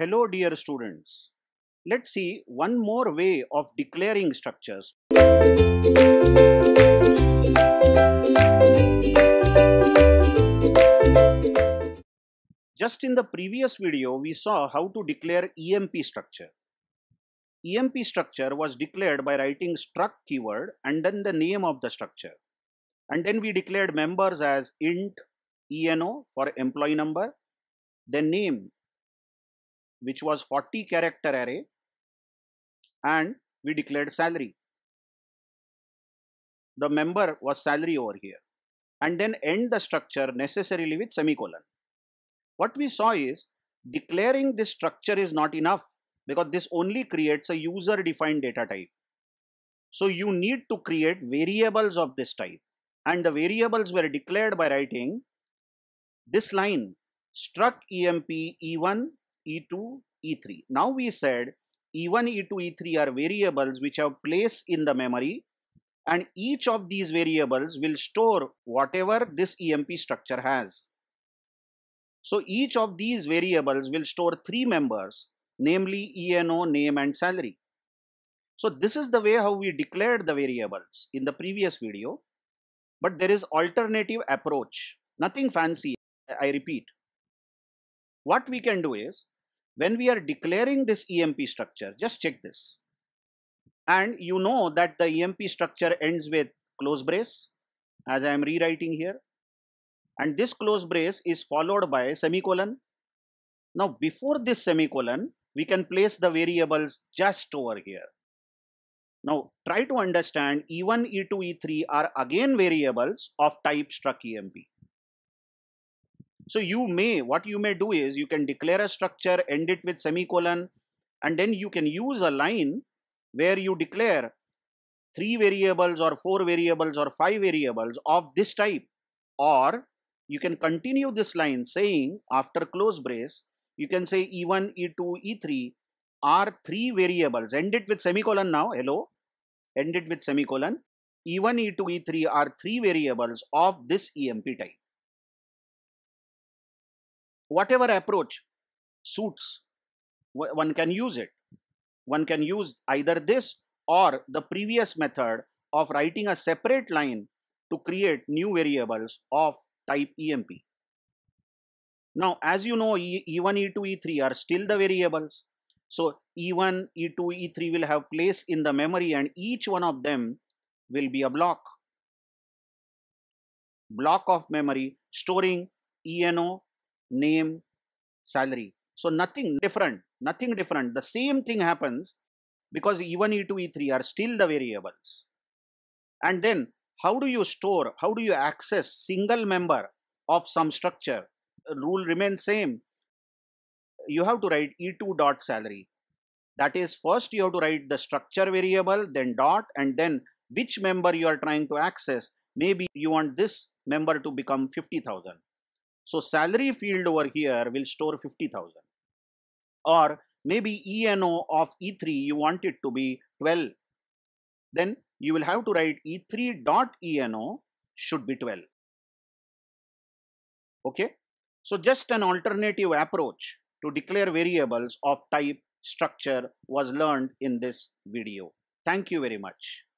Hello dear students. Let's see one more way of declaring structures. Just in the previous video, we saw how to declare EMP structure. EMP structure was declared by writing struct keyword and then the name of the structure. And then we declared members as int eno for employee number, then name which was 40 character array and we declared salary. The member was salary over here and then end the structure necessarily with semicolon. What we saw is declaring this structure is not enough because this only creates a user defined data type. So you need to create variables of this type and the variables were declared by writing this line struct emp e1 E2, E3. Now we said E1, E2, E3 are variables which have place in the memory and each of these variables will store whatever this EMP structure has. So each of these variables will store three members, namely ENO, name and salary. So this is the way how we declared the variables in the previous video, but there is alternative approach, nothing fancy, I repeat what we can do is when we are declaring this EMP structure, just check this. And you know that the EMP structure ends with close brace as I am rewriting here. And this close brace is followed by semicolon. Now before this semicolon, we can place the variables just over here. Now try to understand E1, E2, E3 are again variables of type struct EMP. So you may, what you may do is you can declare a structure, end it with semicolon, and then you can use a line where you declare three variables or four variables or five variables of this type. Or you can continue this line saying after close brace, you can say E1, E2, E3 are three variables. End it with semicolon now, hello. End it with semicolon. E1, E2, E3 are three variables of this EMP type whatever approach suits one can use it one can use either this or the previous method of writing a separate line to create new variables of type emp now as you know e, one e2 e3 are still the variables so e1 e2 e3 will have place in the memory and each one of them will be a block block of memory storing eno name, salary. So nothing different, nothing different. The same thing happens because E1, E2, E3 are still the variables. And then how do you store, how do you access single member of some structure? The rule remains same. You have to write E2 dot salary. That is first you have to write the structure variable, then dot, and then which member you are trying to access. Maybe you want this member to become 50,000. So salary field over here will store 50,000 or maybe ENO of E3 you want it to be 12. Then you will have to write E3 dot ENO should be 12. Okay. So just an alternative approach to declare variables of type structure was learned in this video. Thank you very much.